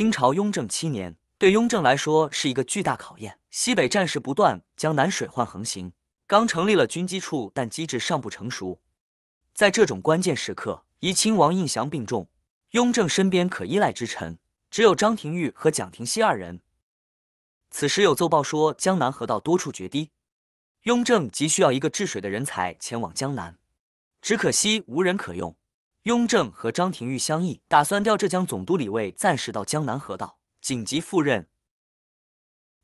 清朝雍正七年，对雍正来说是一个巨大考验。西北战事不断，江南水患横行，刚成立了军机处，但机制尚不成熟。在这种关键时刻，怡亲王胤祥病重，雍正身边可依赖之臣只有张廷玉和蒋廷锡二人。此时有奏报说江南河道多处决堤，雍正急需要一个治水的人才前往江南，只可惜无人可用。雍正和张廷玉商议，打算调浙江总督李卫暂时到江南河道紧急赴任。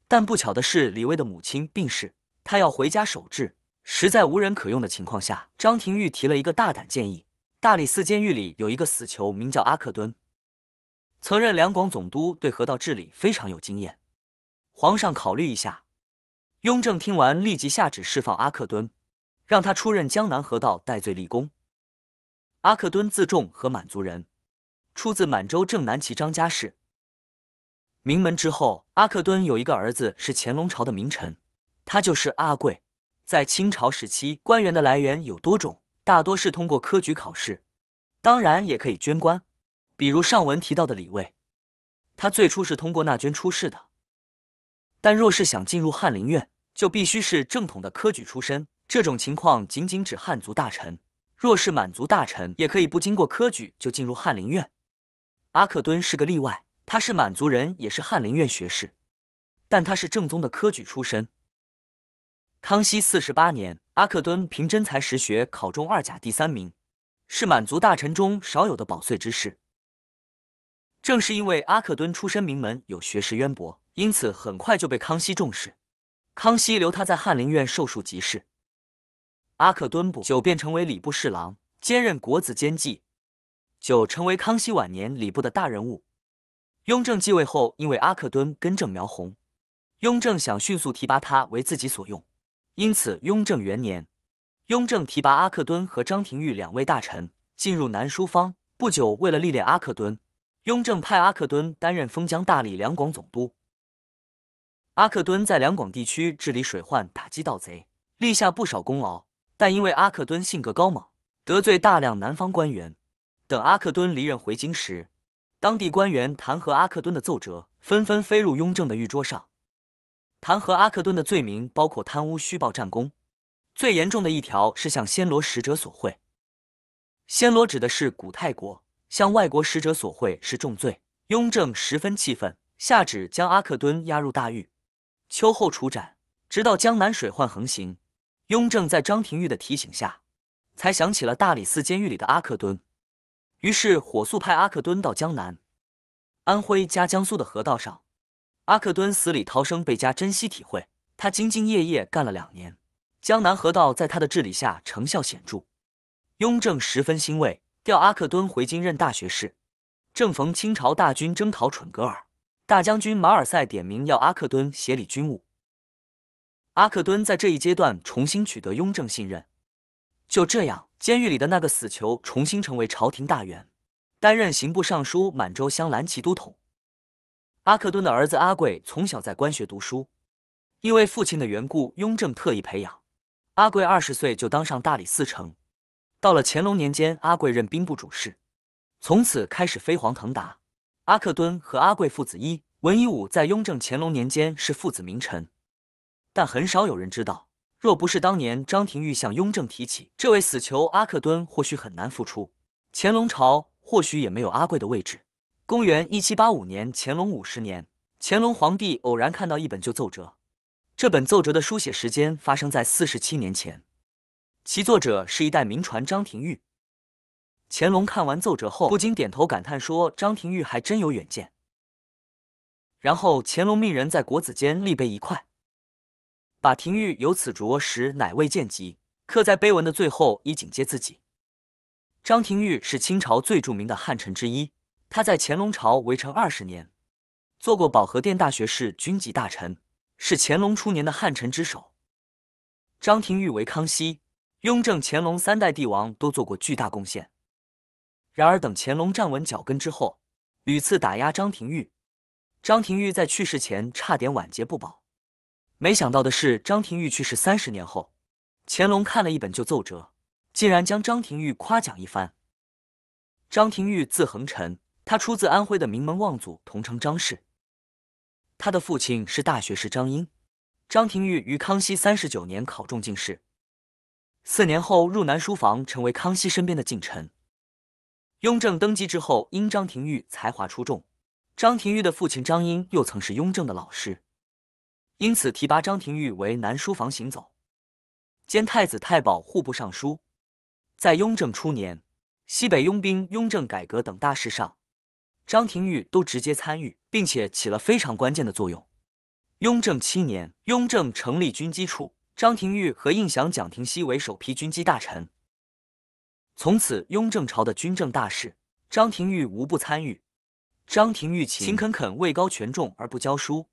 但不巧的是，李卫的母亲病逝，他要回家守制。实在无人可用的情况下，张廷玉提了一个大胆建议：大理寺监狱里有一个死囚，名叫阿克敦，曾任两广总督，对河道治理非常有经验。皇上考虑一下。雍正听完，立即下旨释放阿克敦，让他出任江南河道，戴罪立功。阿克敦自重和满族人，出自满洲正南旗张家氏。名门之后，阿克敦有一个儿子是乾隆朝的名臣，他就是阿贵。在清朝时期，官员的来源有多种，大多是通过科举考试，当然也可以捐官。比如上文提到的李卫，他最初是通过纳捐出仕的。但若是想进入翰林院，就必须是正统的科举出身。这种情况仅仅指汉族大臣。若是满族大臣，也可以不经过科举就进入翰林院。阿克敦是个例外，他是满族人，也是翰林院学士，但他是正宗的科举出身。康熙四十八年，阿克敦凭真才实学考中二甲第三名，是满族大臣中少有的保穗之士。正是因为阿克敦出身名门，有学识渊博，因此很快就被康熙重视，康熙留他在翰林院受术即事。阿克敦不久便成为礼部侍郎，兼任国子监祭。久成为康熙晚年礼部的大人物。雍正继位后，因为阿克敦根正苗红，雍正想迅速提拔他为自己所用，因此雍正元年，雍正提拔阿克敦和张廷玉两位大臣进入南书房。不久，为了历练阿克敦，雍正派阿克敦担任封疆大吏两广总督。阿克敦在两广地区治理水患，打击盗贼，立下不少功劳。但因为阿克敦性格高猛，得罪大量南方官员。等阿克敦离任回京时，当地官员弹劾阿克敦的奏折纷纷飞入雍正的玉桌上。弹劾阿克敦的罪名包括贪污、虚报战功，最严重的一条是向暹罗使者索贿。暹罗指的是古泰国，向外国使者索贿是重罪。雍正十分气愤，下旨将阿克敦押入大狱，秋后处斩。直到江南水患横行。雍正在张廷玉的提醒下，才想起了大理寺监狱里的阿克敦，于是火速派阿克敦到江南、安徽加江苏的河道上。阿克敦死里逃生，倍加珍惜体会。他兢兢业业干了两年，江南河道在他的治理下成效显著，雍正十分欣慰，调阿克敦回京任大学士。正逢清朝大军征讨准噶尔，大将军马尔赛点名要阿克敦协理军务。阿克敦在这一阶段重新取得雍正信任，就这样，监狱里的那个死囚重新成为朝廷大员，担任刑部尚书、满洲镶蓝旗都统。阿克敦的儿子阿贵从小在官学读书，因为父亲的缘故，雍正特意培养。阿贵二十岁就当上大理寺丞，到了乾隆年间，阿贵任兵部主事，从此开始飞黄腾达。阿克敦和阿贵父子一文一武，在雍正、乾隆年间是父子名臣。但很少有人知道，若不是当年张廷玉向雍正提起这位死囚阿克敦，或许很难复出；乾隆朝或许也没有阿贵的位置。公元一七八五年，乾隆五十年，乾隆皇帝偶然看到一本旧奏折，这本奏折的书写时间发生在四十七年前，其作者是一代名传张廷玉。乾隆看完奏折后，不禁点头感叹说：“张廷玉还真有远见。”然后乾隆命人在国子监立碑一块。把廷玉由此着，实乃未见及。刻在碑文的最后，以警戒自己。张廷玉是清朝最著名的汉臣之一，他在乾隆朝为臣二十年，做过保和殿大学士、军籍大臣，是乾隆初年的汉臣之首。张廷玉为康熙、雍正、乾隆三代帝王都做过巨大贡献。然而，等乾隆站稳脚跟之后，屡次打压张廷玉。张廷玉在去世前差点晚节不保。没想到的是，张廷玉去世三十年后，乾隆看了一本旧奏折，竟然将张廷玉夸奖一番。张廷玉字恒臣，他出自安徽的名门望族桐城张氏，他的父亲是大学士张英。张廷玉于康熙三十九年考中进士，四年后入南书房，成为康熙身边的近臣。雍正登基之后，因张廷玉才华出众，张廷玉的父亲张英又曾是雍正的老师。因此，提拔张廷玉为南书房行走，兼太子太保、户部尚书。在雍正初年，西北拥兵、雍正改革等大事上，张廷玉都直接参与，并且起了非常关键的作用。雍正七年，雍正成立军机处，张廷玉和印祥、蒋廷锡为首批军机大臣。从此，雍正朝的军政大事，张廷玉无不参与。张廷玉勤勤恳恳，位高权重而不骄书，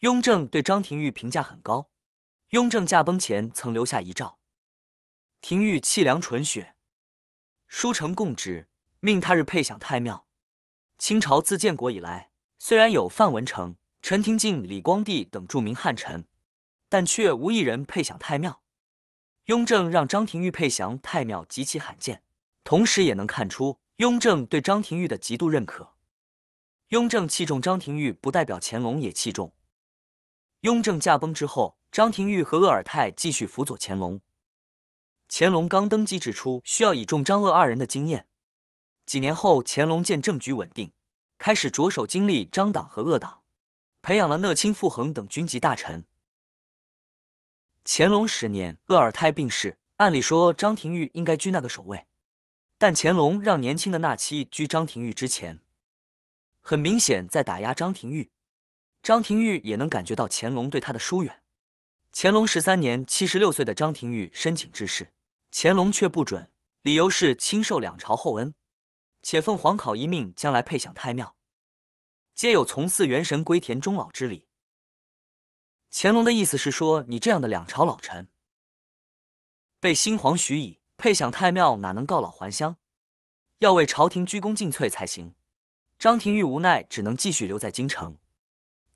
雍正对张廷玉评价很高，雍正驾崩前曾留下遗诏，廷玉气量纯雪，书成供旨，命他日配享太庙。清朝自建国以来，虽然有范文成、陈廷敬、李光地等著名汉臣，但却无一人配享太庙。雍正让张廷玉配享太庙极其罕见，同时也能看出雍正对张廷玉的极度认可。雍正器重张廷玉不代表乾隆也器重。雍正驾崩之后，张廷玉和鄂尔泰继续辅佐乾隆。乾隆刚登基之初，需要倚重张鄂二人的经验。几年后，乾隆见政局稳定，开始着手经历张党和鄂党，培养了讷亲、傅恒等军级大臣。乾隆十年，鄂尔泰病逝。按理说，张廷玉应该居那个首位，但乾隆让年轻的纳妻居张廷玉之前，很明显在打压张廷玉。张廷玉也能感觉到乾隆对他的疏远。乾隆十三年，七十六岁的张廷玉申请致仕，乾隆却不准，理由是亲受两朝厚恩，且奉皇考一命，将来配享太庙，皆有从祀元神、归田终老之礼。乾隆的意思是说，你这样的两朝老臣，被新皇许以配享太庙，哪能告老还乡？要为朝廷鞠躬尽瘁才行。张廷玉无奈，只能继续留在京城。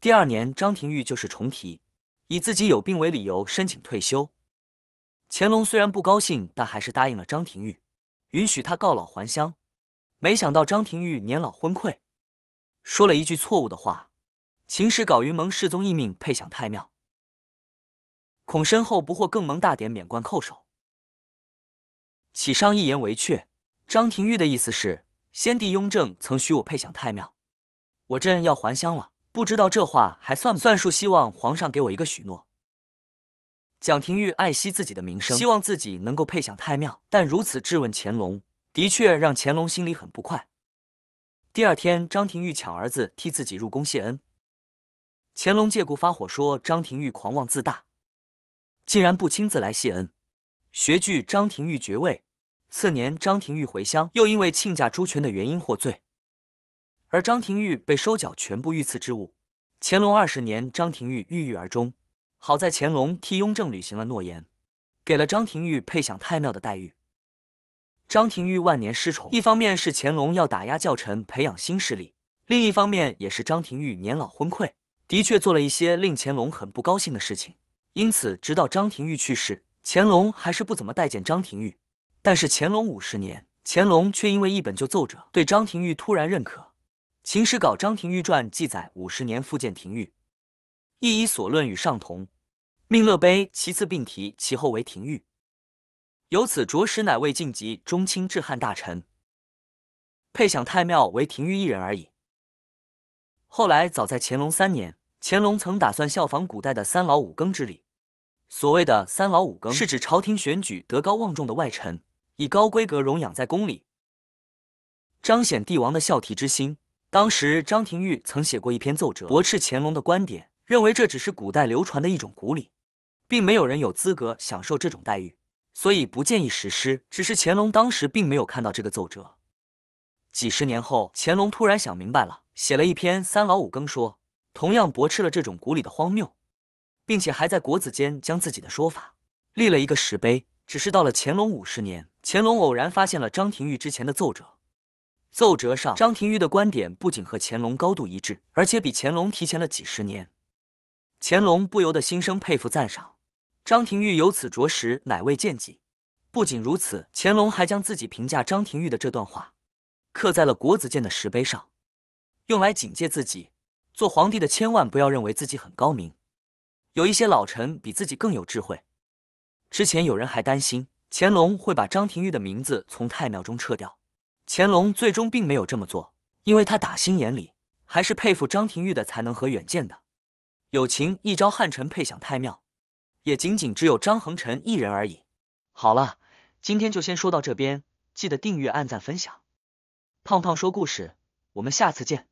第二年，张廷玉就是重提，以自己有病为理由申请退休。乾隆虽然不高兴，但还是答应了张廷玉，允许他告老还乡。没想到张廷玉年老昏聩，说了一句错误的话：“秦始搞云蒙世宗一命配享太庙，恐身后不获更蒙大典免冠叩首。启上一言为确，张廷玉的意思是，先帝雍正曾许我配享太庙，我朕要还乡了。不知道这话还算不算数？希望皇上给我一个许诺。蒋廷玉爱惜自己的名声，希望自己能够配享太庙，但如此质问乾隆，的确让乾隆心里很不快。第二天，张廷玉抢儿子替自己入宫谢恩，乾隆借故发火，说张廷玉狂妄自大，竟然不亲自来谢恩，学具张廷玉爵位。次年，张廷玉回乡，又因为亲家朱权的原因获罪。而张廷玉被收缴全部御赐之物。乾隆二十年，张廷玉郁郁而终。好在乾隆替雍正履行了诺言，给了张廷玉配享太庙的待遇。张廷玉万年失宠，一方面是乾隆要打压教臣，培养新势力；另一方面也是张廷玉年老昏聩，的确做了一些令乾隆很不高兴的事情。因此，直到张廷玉去世，乾隆还是不怎么待见张廷玉。但是乾隆五十年，乾隆却因为一本就奏折，对张廷玉突然认可。《秦史稿》张廷玉传记载，五十年复见廷玉，亦以所论与上同，命勒碑。其次并题其后为廷玉，由此着实乃未晋级中卿至汉大臣，配享太庙为廷玉一人而已。后来，早在乾隆三年，乾隆曾打算效仿古代的三老五更之礼。所谓的三老五更，是指朝廷选举德高望重的外臣，以高规格荣养在宫里，彰显帝王的孝悌之心。当时，张廷玉曾写过一篇奏折，驳斥乾隆的观点，认为这只是古代流传的一种古礼，并没有人有资格享受这种待遇，所以不建议实施。只是乾隆当时并没有看到这个奏折。几十年后，乾隆突然想明白了，写了一篇《三老五更说》，同样驳斥了这种古礼的荒谬，并且还在国子监将自己的说法立了一个石碑。只是到了乾隆五十年，乾隆偶然发现了张廷玉之前的奏折。奏折上，张廷玉的观点不仅和乾隆高度一致，而且比乾隆提前了几十年。乾隆不由得心生佩服赞赏。张廷玉由此着实乃为见己。不仅如此，乾隆还将自己评价张廷玉的这段话刻在了国子监的石碑上，用来警戒自己：做皇帝的千万不要认为自己很高明，有一些老臣比自己更有智慧。之前有人还担心乾隆会把张廷玉的名字从太庙中撤掉。乾隆最终并没有这么做，因为他打心眼里还是佩服张廷玉的才能和远见的。有情一朝汉臣配享太庙，也仅仅只有张恒臣一人而已。好了，今天就先说到这边，记得订阅、按赞、分享。胖胖说故事，我们下次见。